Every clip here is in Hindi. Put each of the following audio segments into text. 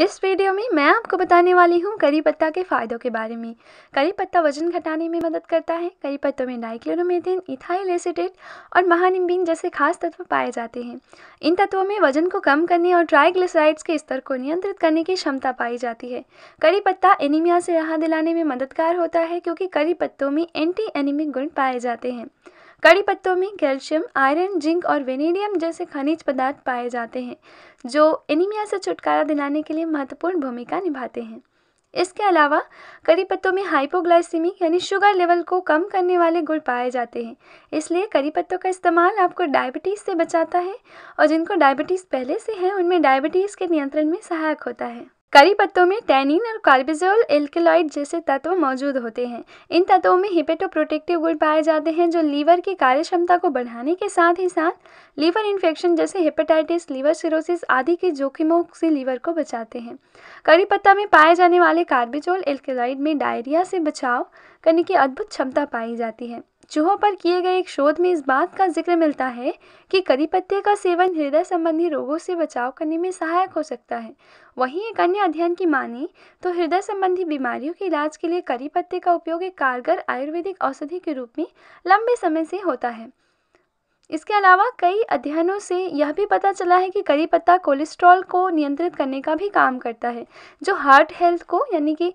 इस वीडियो में मैं आपको बताने वाली हूँ करी पत्ता के फ़ायदों के बारे में करी पत्ता वजन घटाने में मदद करता है करी पत्तों में डाइक्लोरोमेथेन इथाइल एसिडेट और महानिम्बिन जैसे खास तत्व पाए जाते हैं इन तत्वों में वजन को कम करने और ट्राइग्लिसराइड्स के स्तर को नियंत्रित करने की क्षमता पाई जाती है करी पत्ता एनीमिया से राहत दिलाने में मददगार होता है क्योंकि करी पत्तों में एंटी एनीमिक गुण पाए जाते हैं कड़ी पत्तों में कैल्शियम आयरन जिंक और वेनेडियम जैसे खनिज पदार्थ पाए जाते हैं जो एनीमिया से छुटकारा दिलाने के लिए महत्वपूर्ण भूमिका निभाते हैं इसके अलावा करी पत्तों में हाइपोग्लाइसीमिक यानी शुगर लेवल को कम करने वाले गुण पाए जाते हैं इसलिए करी पत्तों का इस्तेमाल आपको डायबिटीज़ से बचाता है और जिनको डायबिटीज़ पहले से है उनमें डायबिटीज़ के नियंत्रण में सहायक होता है करी पत्तों में टैनिन और कार्बिजोल एल्किलॉइड जैसे तत्व मौजूद होते हैं इन तत्वों में हिपेटोप्रोटेक्टिव गुण पाए जाते हैं जो लीवर की कार्यक्षमता को बढ़ाने के साथ ही साथ लीवर इन्फेक्शन जैसे हेपेटाइटिस लीवर सिरोसिस आदि के जोखिमों से लीवर को बचाते हैं करी पत्ता में पाए जाने वाले कार्बिजोल एल्किलॉइड में डायरिया से बचाव करने की अद्भुत क्षमता पाई जाती है चूहों पर किए गए एक शोध में इस बात का जिक्र मिलता है कि करी पत्ते का सेवन हृदय संबंधी रोगों से बचाव करने में सहायक हो सकता है वहीं एक अन्य अध्ययन की माने तो हृदय संबंधी बीमारियों के इलाज के लिए करी पत्ते का उपयोग एक कारगर आयुर्वेदिक औषधि के रूप में लंबे समय से होता है इसके अलावा कई अध्ययनों से यह भी पता चला है कि करी पत्ता कोलेस्ट्रॉल को नियंत्रित करने का भी काम करता है जो हार्ट हेल्थ को यानी कि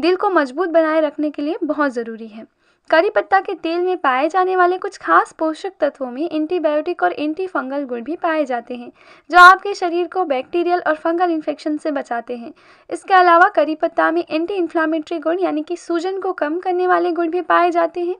दिल को मजबूत बनाए रखने के लिए बहुत ज़रूरी है करी पत्ता के तेल में पाए जाने वाले कुछ खास पोषक तत्वों में एंटीबायोटिक और एंटी फंगल गुण भी पाए जाते हैं जो आपके शरीर को बैक्टीरियल और फंगल इन्फेक्शन से बचाते हैं इसके अलावा करी पत्ता में एंटी इन्फ्लामेटरी गुण यानी कि सूजन को कम करने वाले गुण भी पाए जाते हैं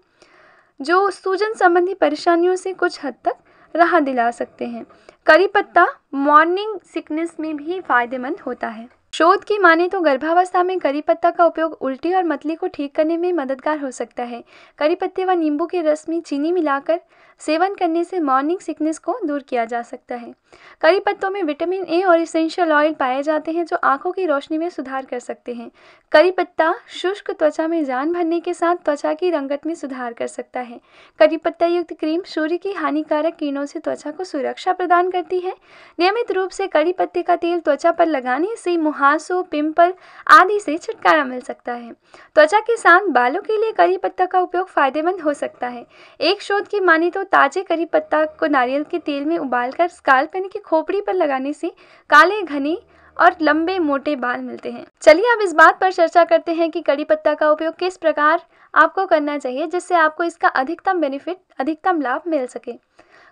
जो सूजन संबंधी परेशानियों से कुछ हद तक राहत दिला सकते हैं करी पत्ता मॉर्निंग सिकनेस में भी फायदेमंद होता है शोध की माने तो गर्भावस्था में करी पत्ता का उपयोग उल्टी और मतली को ठीक करने में मददगार हो सकता है करी पत्ते व नींबू के रस में चीनी मिलाकर सेवन करने से मॉर्निंग सिकनेस को दूर किया जा सकता है करी पत्तों में विटामिन ए और इसेंशियल ऑयल पाए जाते हैं जो आंखों की रोशनी में सुधार कर सकते हैं करी पत्ता शुष्क त्वचा में जान भरने के साथ त्वचा की रंगत में सुधार कर सकता है करी पत्ता युक्त क्रीम सूर्य की हानिकारक किरणों से त्वचा को सुरक्षा प्रदान करती है नियमित रूप से करी पत्ते का तेल त्वचा पर लगाने से मुहासों पिंपल आदि से छुटकारा मिल सकता है त्वचा के साथ बालों के लिए करी पत्ता का उपयोग फायदेमंद हो सकता है एक शोध की माने तो ताजे करी पत्ता को नारियल के तेल में उबालकर स्काल्प यानी कि खोपड़ी पर लगाने से काले घने और लंबे मोटे बाल मिलते हैं चलिए अब इस बात पर चर्चा करते हैं कि कड़ी पत्ता का उपयोग किस प्रकार आपको करना चाहिए जिससे आपको इसका अधिकतम बेनिफिट अधिकतम लाभ मिल सके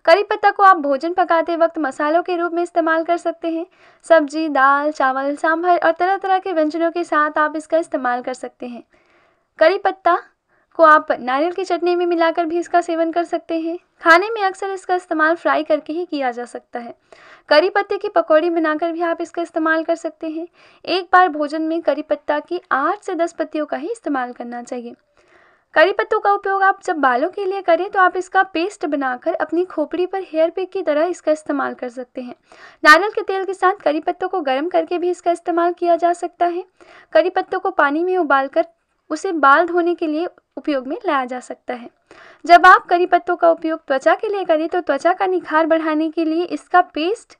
करी पत्ता को आप भोजन पकाते वक्त मसालों के रूप में इस्तेमाल कर सकते हैं सब्जी दाल चावल सांभर और तरह तरह के व्यंजनों के साथ आप इसका इस्तेमाल कर सकते हैं करी पत्ता को आप नारियल की चटनी में मिलाकर भी इसका सेवन कर सकते हैं खाने में अक्सर इसका इस्तेमाल फ्राई करके ही किया जा सकता है करी पत्ते की पकौड़ी बनाकर भी आप इसका इस्तेमाल कर सकते हैं एक बार भोजन में करी पत्ता की आठ से दस पत्तियों का ही इस्तेमाल करना चाहिए करी पत्तों का उपयोग आप जब बालों के लिए करें तो आप इसका पेस्ट बनाकर अपनी खोपड़ी पर हेयर पिक की तरह इसका इस्तेमाल कर सकते हैं नारियल के तेल के साथ करी पत्तों को गर्म करके भी इसका इस्तेमाल किया जा सकता है करी पत्तों को पानी में उबालकर उसे बाल धोने के लिए उपयोग में लाया जा सकता है जब आप करी पत्तों का उपयोग त्वचा के लिए करें तो त्वचा का निखार बढ़ाने के लिए इसका पेस्ट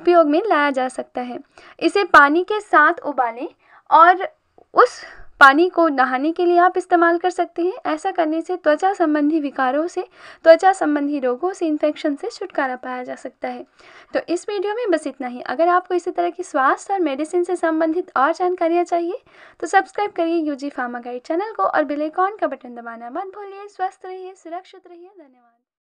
उपयोग में लाया जा सकता है इसे पानी के साथ उबालें और उस पानी को नहाने के लिए आप इस्तेमाल कर सकते हैं ऐसा करने से त्वचा संबंधी विकारों से त्वचा संबंधी रोगों से इन्फेक्शन से छुटकारा पाया जा सकता है तो इस वीडियो में बस इतना ही अगर आपको इसी तरह की स्वास्थ्य और मेडिसिन से संबंधित और जानकारियाँ चाहिए तो सब्सक्राइब करिए यूजी फार्मा गाइड चैनल को और बेलाइकॉन का बटन दबाना मत भूलिए स्वस्थ रहिए सुरक्षित रहिए धन्यवाद